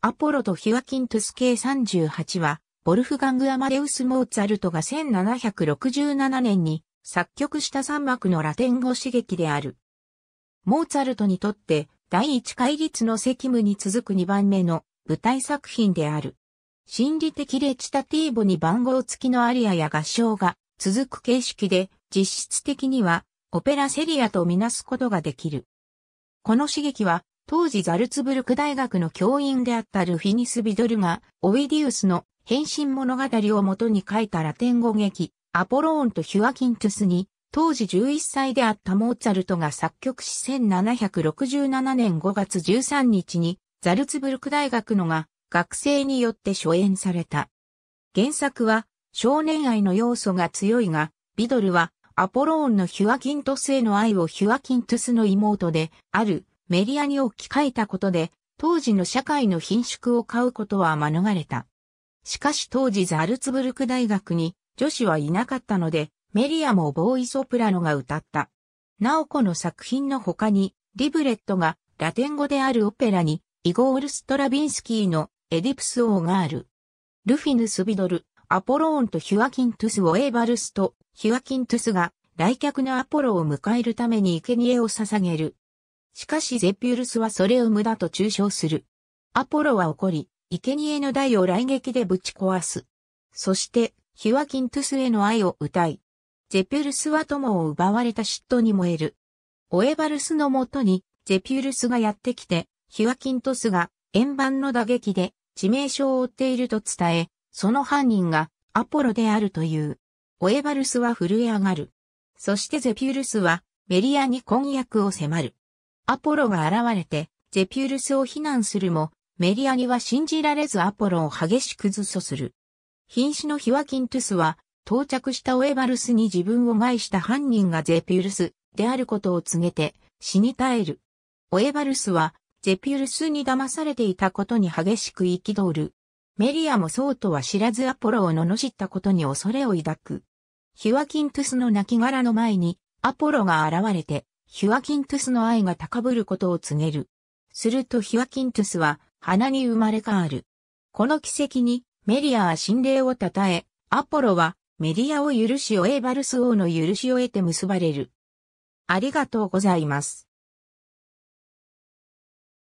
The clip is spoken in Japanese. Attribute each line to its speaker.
Speaker 1: アポロとヒュアキントゥス系38は、ボルフガング・アマデウス・モーツァルトが1767年に作曲した3幕のラテン語刺激である。モーツァルトにとって第一戒律の責務に続く2番目の舞台作品である。心理的レチタティーボに番号付きのアリアや合唱が続く形式で実質的にはオペラセリアとみなすことができる。この刺激は当時ザルツブルク大学の教員であったルフィニス・ビドルが、オイディウスの変身物語をもとに書いたラテン語劇、アポローンとヒュアキントゥスに、当時11歳であったモーツァルトが作曲し1767年5月13日に、ザルツブルク大学のが、学生によって初演された。原作は、少年愛の要素が強いが、ビドルは、アポローンのヒュアキントスへの愛をヒュアキントスの妹で、あるメディアに置き換えたことで、当時の社会の貧縮を買うことは免れた。しかし当時ザルツブルク大学に女子はいなかったので、メリアもボーイソプラノが歌った。ナオコの作品の他に、リブレットがラテン語であるオペラに、イゴール・ストラビンスキーのエディプス王がある。ルフィヌス・ビドル、アポローンとヒュアキントゥスをエーバルスとヒュアキントゥスが来客のアポロを迎えるために生贄を捧げる。しかしゼピュルスはそれを無駄と中傷する。アポロは怒り、生贄の台を来撃でぶち壊す。そして、ヒワキントゥスへの愛を歌い、ゼピュルスは友を奪われた嫉妬に燃える。オエバルスのもとに、ゼピュルスがやってきて、ヒワキントスが円盤の打撃で致命傷を負っていると伝え、その犯人がアポロであるという。オエバルスは震え上がる。そしてゼピュルスはメリアに婚約を迫る。アポロが現れて、ゼピュルスを非難するも、メリアニは信じられずアポロを激しく図そする。瀕死のヒワキントゥスは、到着したオエバルスに自分を害した犯人がゼピュルスであることを告げて、死に絶える。オエバルスは、ゼピュルスに騙されていたことに激しく憤る。メリアもそうとは知らずアポロを罵ったことに恐れを抱く。ヒワキントゥスの亡骸の前に、アポロが現れて、ヒュアキントゥスの愛が高ぶることを告げる。するとヒュアキントゥスは花に生まれ変わる。この奇跡にメリアは神霊を称え、アポロはメディアを許しをエーバルス王の許しを得て結ばれる。ありがとうございます。